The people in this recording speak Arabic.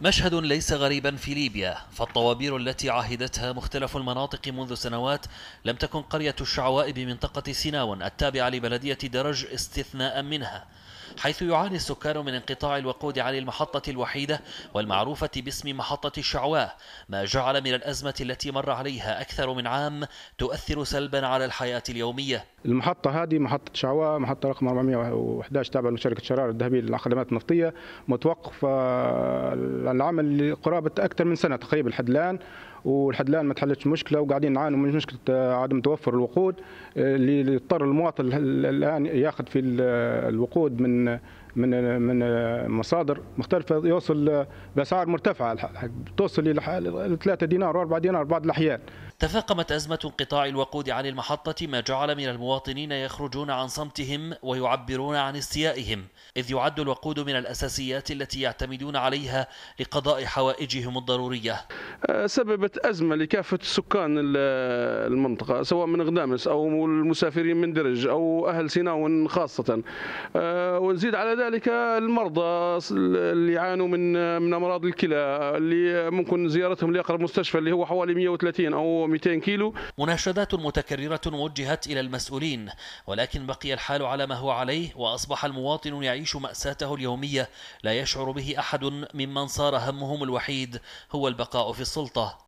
مشهد ليس غريبا في ليبيا فالطوابير التي عهدتها مختلف المناطق منذ سنوات لم تكن قرية الشعواء بمنطقة سيناون التابعة لبلدية درج استثناء منها حيث يعاني السكان من انقطاع الوقود عن المحطة الوحيدة والمعروفة باسم محطة الشعواء ما جعل من الأزمة التي مر عليها أكثر من عام تؤثر سلبا على الحياة اليومية المحطة هذه محطة شعواء محطة رقم 411 تابعة لشركة شرار الذهبية للخدمات النفطية متوقف العمل لقرابة أكثر من سنة تقريبا لحد الآن ولحد الان ما تحلتش مشكله وقاعدين نعانوا من مشكله آه، عدم توفر الوقود آه، اللي يضطر المواطن الان ياخذ في الوقود من من من آه، مصادر مختلفه يوصل باسعار مرتفعه توصل الى 3 دينار و4 دينار بعض الاحيان تفاقمت أزمة انقطاع الوقود عن المحطة ما جعل من المواطنين يخرجون عن صمتهم ويعبرون عن استيائهم إذ يعد الوقود من الأساسيات التي يعتمدون عليها لقضاء حوائجهم الضرورية أه، سببت أزمة لكافة سكان المنطقة سواء من غدامس أو المسافرين من درج أو أهل سيناون خاصة أه، ونزيد على ذلك المرضى اللي يعانوا من من أمراض الكلى اللي ممكن زيارتهم لأقرب مستشفى اللي هو حوالي 130 أو 200 كيلو مناشدات متكررة وجهت إلى المسؤولين ولكن بقي الحال على ما هو عليه وأصبح المواطن يعيش مأساته اليومية لا يشعر به أحد ممن صار همهم الوحيد هو البقاء في السلطة